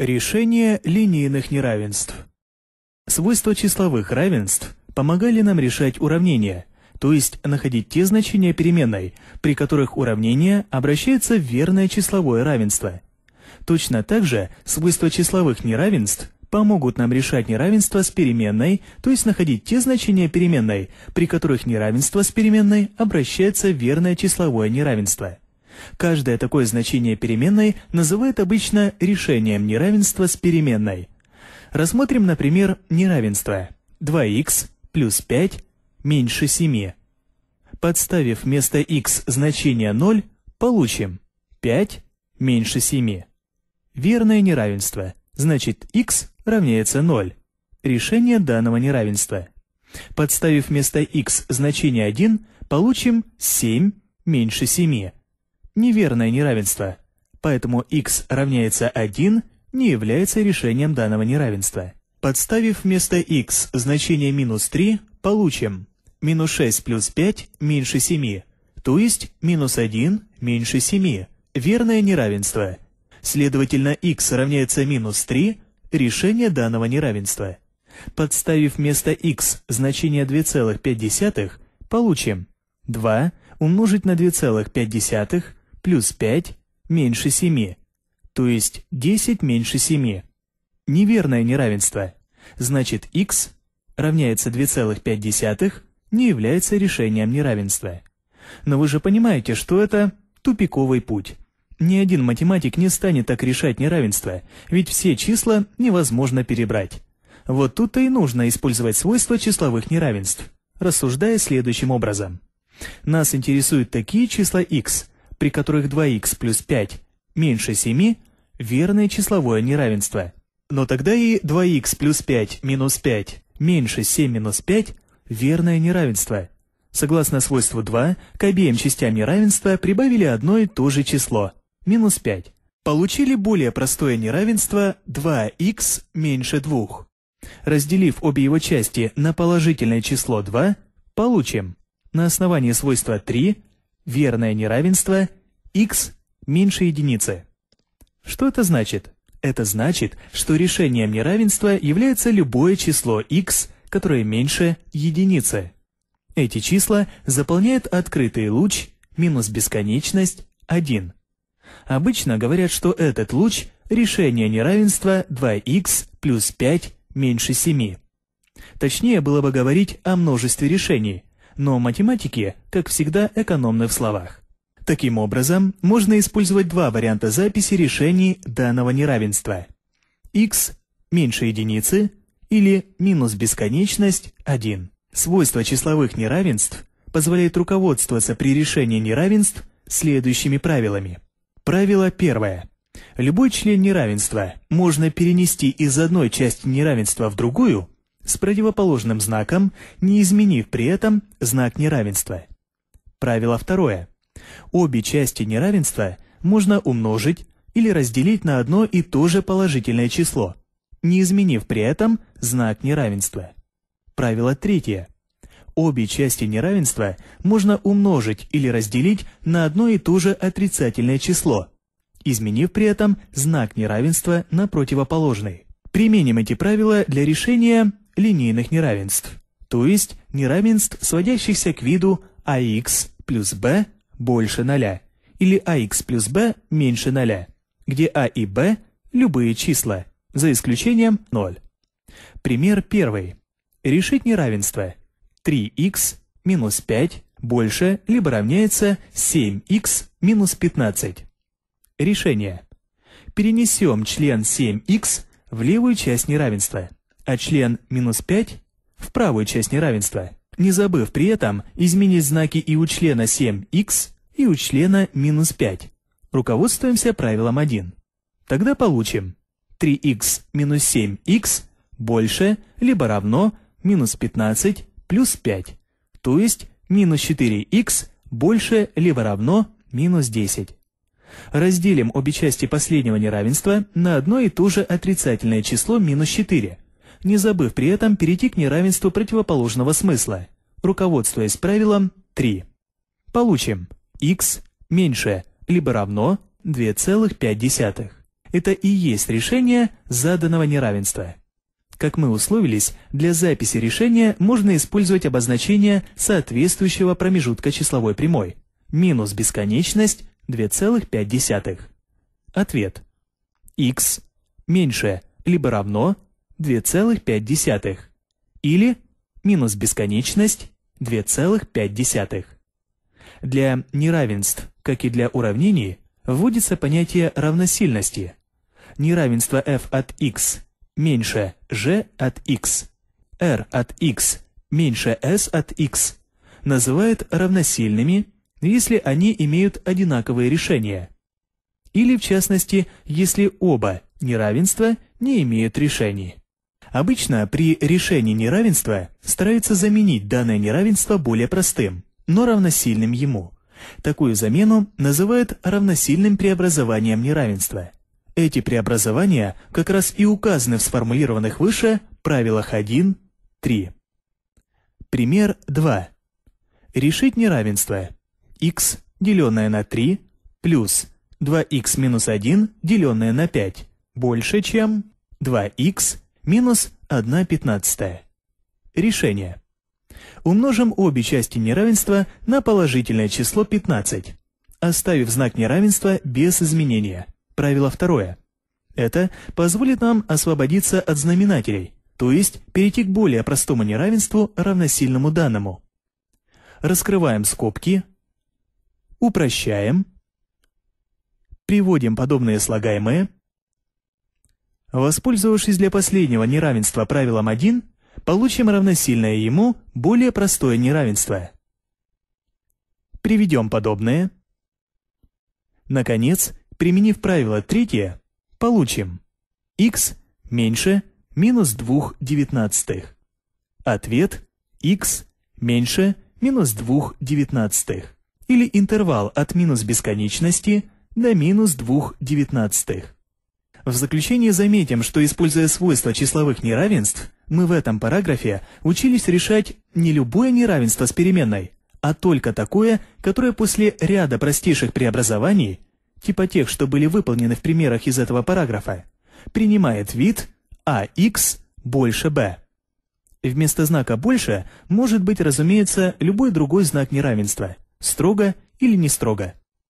Решение линейных неравенств. Свойства числовых равенств помогали нам решать уравнения, то есть находить те значения переменной, при которых уравнение обращается в верное числовое равенство. Точно так же свойства числовых неравенств помогут нам решать неравенство с переменной, то есть находить те значения переменной, при которых неравенство с переменной обращается в верное числовое неравенство. Каждое такое значение переменной называют обычно решением неравенства с переменной. Рассмотрим, например, неравенство 2х плюс 5 меньше 7. Подставив вместо х значение 0, получим 5 меньше 7. Верное неравенство, значит x равняется 0. Решение данного неравенства. Подставив вместо x значение 1, получим 7 меньше 7 неверное неравенство, поэтому x равняется 1 не является решением данного неравенства. Подставив вместо x значение минус 3, получим минус 6 плюс 5 меньше 7, то есть минус 1 меньше 7. Верное неравенство. Следовательно, x равняется минус 3, решение данного неравенства. Подставив вместо x значение 2,5, получим 2 умножить на 2,5 плюс 5 меньше 7, то есть 10 меньше 7. Неверное неравенство. Значит, x равняется 2,5 не является решением неравенства. Но вы же понимаете, что это тупиковый путь. Ни один математик не станет так решать неравенство, ведь все числа невозможно перебрать. Вот тут-то и нужно использовать свойства числовых неравенств, рассуждая следующим образом. Нас интересуют такие числа x, при которых 2х плюс 5 меньше 7 – верное числовое неравенство. Но тогда и 2х плюс 5 минус 5 меньше 7 минус 5 – верное неравенство. Согласно свойству 2, к обеим частям неравенства прибавили одно и то же число – минус 5. Получили более простое неравенство 2х меньше 2. Разделив обе его части на положительное число 2, получим на основании свойства 3 верное неравенство x меньше единицы. Что это значит? Это значит, что решением неравенства является любое число x, которое меньше единицы. Эти числа заполняют открытый луч минус бесконечность 1. Обычно говорят, что этот луч – решение неравенства 2х плюс 5 меньше 7. Точнее было бы говорить о множестве решений, но математики, как всегда, экономны в словах. Таким образом, можно использовать два варианта записи решений данного неравенства. x меньше единицы или минус бесконечность 1. Свойство числовых неравенств позволяет руководствоваться при решении неравенств следующими правилами. Правило первое. Любой член неравенства можно перенести из одной части неравенства в другую с противоположным знаком, не изменив при этом знак неравенства. Правило второе. Обе части неравенства можно умножить или разделить на одно и то же положительное число, не изменив при этом знак неравенства. Правило третье. Обе части неравенства можно умножить или разделить на одно и то же отрицательное число, изменив при этом знак неравенства на противоположный. Применим эти правила для решения линейных неравенств, то есть неравенств, сводящихся к виду ax плюс b больше 0 или ax плюс b меньше 0, где a а и b – любые числа, за исключением 0. Пример первый. Решить неравенство 3х минус 5 больше либо равняется 7х минус 15. Решение. Перенесем член 7х в левую часть неравенства а член минус 5 в правую часть неравенства, не забыв при этом изменить знаки и у члена 7х, и у члена минус 5. Руководствуемся правилом 1. Тогда получим 3х минус 7х больше либо равно минус 15 плюс 5, то есть минус 4х больше либо равно минус 10. Разделим обе части последнего неравенства на одно и то же отрицательное число минус 4 не забыв при этом перейти к неравенству противоположного смысла, руководствуясь правилом 3. Получим x меньше либо равно 2,5. Это и есть решение заданного неравенства. Как мы условились, для записи решения можно использовать обозначение соответствующего промежутка числовой прямой минус бесконечность 2,5. Ответ. x меньше либо равно 2,5 или минус бесконечность 2,5. Для неравенств, как и для уравнений, вводится понятие равносильности. Неравенство f от x меньше g от x, r от x меньше s от x называют равносильными, если они имеют одинаковые решения. Или, в частности, если оба неравенства не имеют решений. Обычно при решении неравенства стараются заменить данное неравенство более простым, но равносильным ему. Такую замену называют равносильным преобразованием неравенства. Эти преобразования как раз и указаны в сформулированных выше правилах 1, 3. Пример 2. Решить неравенство x деленное на 3 плюс 2x минус 1 деленное на 5 больше чем 2x минус 1 пятнадцатая. Решение. Умножим обе части неравенства на положительное число 15, оставив знак неравенства без изменения. Правило второе. Это позволит нам освободиться от знаменателей, то есть перейти к более простому неравенству, равносильному данному. Раскрываем скобки, упрощаем, приводим подобные слагаемые, Воспользовавшись для последнего неравенства правилом 1, получим равносильное ему более простое неравенство. Приведем подобное. Наконец, применив правило третье, получим x меньше минус 2 девятнадцатых. Ответ x меньше минус 2 девятнадцатых или интервал от минус бесконечности до минус 2 девятнадцатых. В заключение заметим, что используя свойства числовых неравенств, мы в этом параграфе учились решать не любое неравенство с переменной, а только такое, которое после ряда простейших преобразований, типа тех, что были выполнены в примерах из этого параграфа, принимает вид ax больше b. Вместо знака «больше» может быть, разумеется, любой другой знак неравенства – строго или не строго.